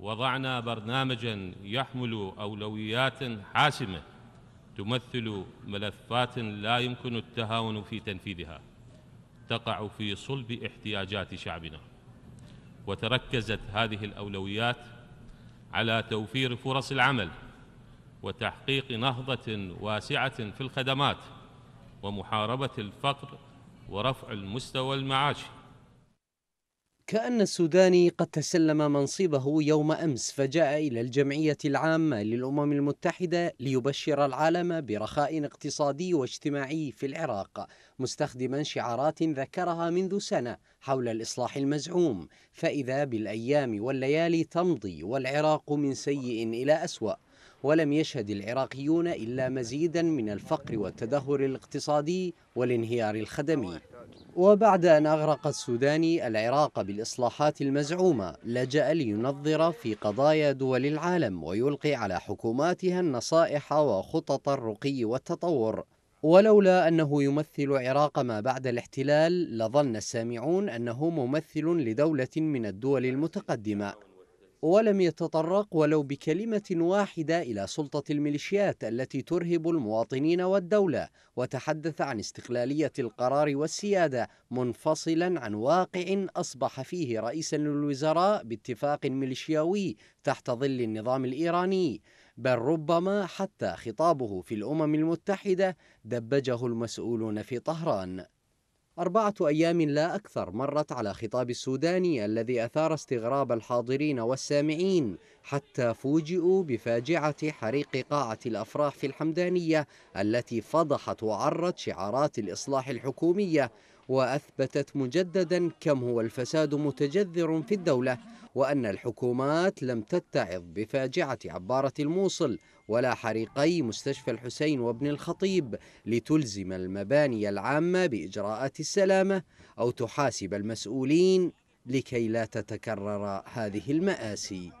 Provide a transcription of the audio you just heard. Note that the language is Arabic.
وضعنا برنامجا يحمل أولويات حاسمة تمثل ملفات لا يمكن التهاون في تنفيذها تقع في صلب احتياجات شعبنا وتركزت هذه الأولويات على توفير فرص العمل وتحقيق نهضة واسعة في الخدمات ومحاربة الفقر ورفع المستوى المعاشي كأن السوداني قد تسلم منصبه يوم أمس فجاء إلى الجمعية العامة للأمم المتحدة ليبشر العالم برخاء اقتصادي واجتماعي في العراق مستخدما شعارات ذكرها منذ سنة حول الإصلاح المزعوم فإذا بالأيام والليالي تمضي والعراق من سيء إلى أسوأ ولم يشهد العراقيون إلا مزيدا من الفقر والتدهور الاقتصادي والانهيار الخدمي وبعد أن أغرق السوداني العراق بالإصلاحات المزعومة لجأ لينظر في قضايا دول العالم ويلقي على حكوماتها النصائح وخطط الرقي والتطور ولولا أنه يمثل عراق ما بعد الاحتلال لظن السامعون أنه ممثل لدولة من الدول المتقدمة ولم يتطرق ولو بكلمة واحدة إلى سلطة الميليشيات التي ترهب المواطنين والدولة وتحدث عن استقلالية القرار والسيادة منفصلا عن واقع أصبح فيه رئيسا للوزراء باتفاق ميليشياوي تحت ظل النظام الإيراني بل ربما حتى خطابه في الأمم المتحدة دبجه المسؤولون في طهران أربعة أيام لا أكثر مرت على خطاب السوداني الذي أثار استغراب الحاضرين والسامعين حتى فوجئوا بفاجعة حريق قاعة الأفراح في الحمدانية التي فضحت وعرت شعارات الإصلاح الحكومية وأثبتت مجددا كم هو الفساد متجذر في الدولة وأن الحكومات لم تتعظ بفاجعة عبارة الموصل ولا حريقي مستشفى الحسين وابن الخطيب لتلزم المباني العامة بإجراءات السلامة أو تحاسب المسؤولين لكي لا تتكرر هذه المآسي